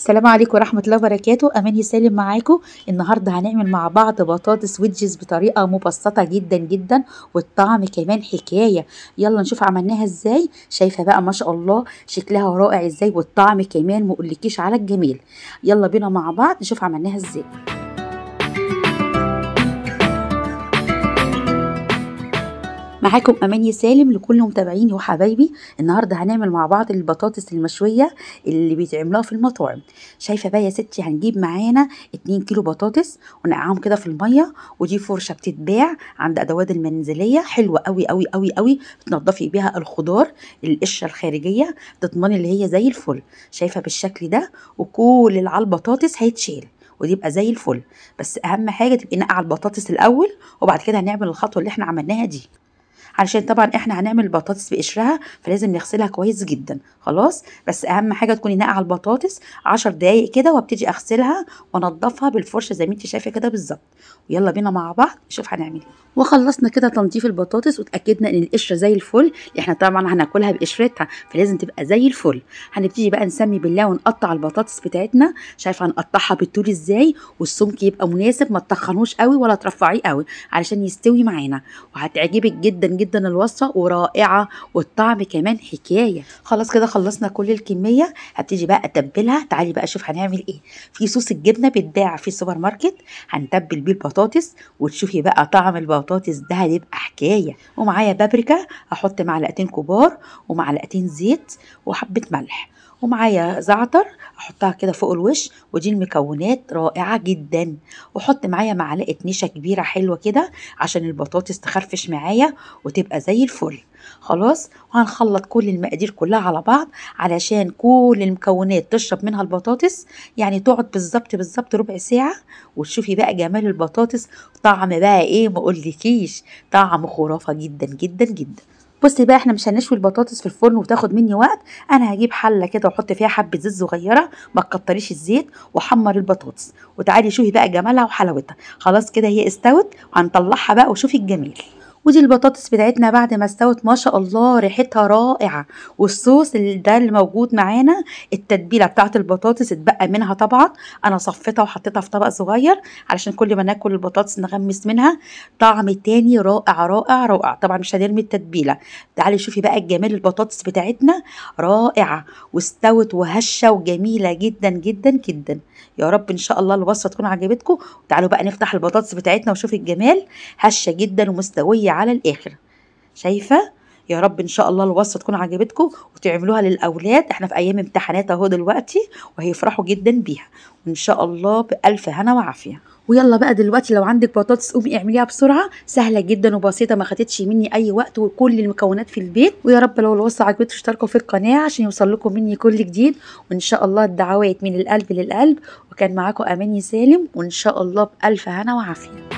السلام عليكم ورحمة الله وبركاته أماني سالم معاكم النهاردة هنعمل مع بعض بطاطس ويدجز بطريقة مبسطة جدا جدا والطعم كمان حكاية يلا نشوف عملناها ازاي شايفة بقى ما شاء الله شكلها رائع ازاي والطعم كمان مقولكيش على الجميل يلا بينا مع بعض نشوف عملناها ازاي معاكم اماني سالم لكل متابعيني وحبايبي النهارده هنعمل مع بعض البطاطس المشويه اللي بيتعملوها في المطاعم شايفه بقى يا ستي هنجيب معانا 2 كيلو بطاطس ونقعهم كده في الميه ودي فرشه بتتباع عند ادوات المنزليه حلوه قوي قوي قوي قوي بتنضفي بيها الخضار القشره الخارجيه تضمني اللي هي زي الفل شايفه بالشكل ده وكل اللي على البطاطس هيتشيل يبقى زي الفل بس اهم حاجه تبقي نقع البطاطس الاول وبعد كده هنعمل الخطوه اللي احنا عملناها دي علشان طبعا احنا هنعمل البطاطس بقشرها فلازم نغسلها كويس جدا خلاص بس اهم حاجه تكوني ناقعه البطاطس 10 دقايق كده وابتدي اغسلها وانضفها بالفرشه زي ما انت شايفه كده بالظبط ويلا بينا مع بعض نشوف هنعمل ايه وخلصنا كده تنظيف البطاطس وتاكدنا ان القشره زي الفل احنا طبعا هناكلها بقشرتها فلازم تبقى زي الفل هنبتدي بقى نسمي بالله ونقطع البطاطس بتاعتنا شايفه هنقطعها بالطول ازاي والسمك يبقى مناسب ما تطخنوش قوي ولا ترفعيه قوي علشان يستوي معانا وهتعجبك جدا جدا جدا الوصفه ورائعه والطعم كمان حكايه خلاص كده خلصنا كل الكميه هبتدي بقى اتبلها تعالي بقى اشوف هنعمل ايه في صوص الجبنه بيتباع في السوبر ماركت هنتبل بيه البطاطس وتشوفي بقى طعم البطاطس ده هيبقى حكايه ومعايا بابريكا هحط معلقتين كبار ومعلقتين زيت وحبه ملح ومعايا زعتر احطها كده فوق الوش ودي المكونات رائعه جدا وحط معايا معلقه نشا كبيره حلوه كده عشان البطاطس تخرفش معايا وتبقى زي الفل خلاص وهنخلط كل المقادير كلها على بعض علشان كل المكونات تشرب منها البطاطس يعني تقعد بالظبط بالظبط ربع ساعه وتشوفي بقى جمال البطاطس طعم بقى ايه ما اقولكيش طعم خرافه جدا جدا جدا بصي بقى احنا مش هنشوي البطاطس في الفرن وتاخد مني وقت انا هجيب حله كده واحط فيها حبه زيت صغيره ما تكتريش الزيت وحمر البطاطس وتعالي شوفي بقى جمالها وحلاوتها خلاص كده هي استوت وهنطلعها بقى وشوفي الجميل ودي البطاطس بتاعتنا بعد ما استوت ما شاء الله ريحتها رائعه والصوص ده اللي موجود معانا التتبيله بتاعه البطاطس اتبقى منها طبعا انا صفيتها وحطيتها في طبق صغير علشان كل ما ناكل البطاطس نغمس منها طعم تاني رائع رائع رائع طبعا مش هنرمي التتبيله تعالي شوفي بقى الجمال البطاطس بتاعتنا رائعه واستوت وهشه وجميله جدا جدا جدا يا رب ان شاء الله الوصفه تكون عجبتكم وتعالوا بقى نفتح البطاطس بتاعتنا وشوفي الجمال هشه جدا ومستويه على الاخر شايفه يا رب ان شاء الله الوصفه تكون عجبتكم وتعملوها للاولاد احنا في ايام امتحانات اهو دلوقتي وهيفرحوا جدا بيها وان شاء الله بالف هنا وعافيه ويلا بقى دلوقتي لو عندك بطاطس قومي اعمليها بسرعه سهله جدا وبسيطه ما خدتش مني اي وقت وكل المكونات في البيت ويا رب لو الوصفه عجبتكم اشتركوا في القناه عشان يوصل لكم مني كل جديد وان شاء الله الدعوات من القلب للقلب وكان معاكم اماني سالم وان شاء الله بالف هنا وعافيه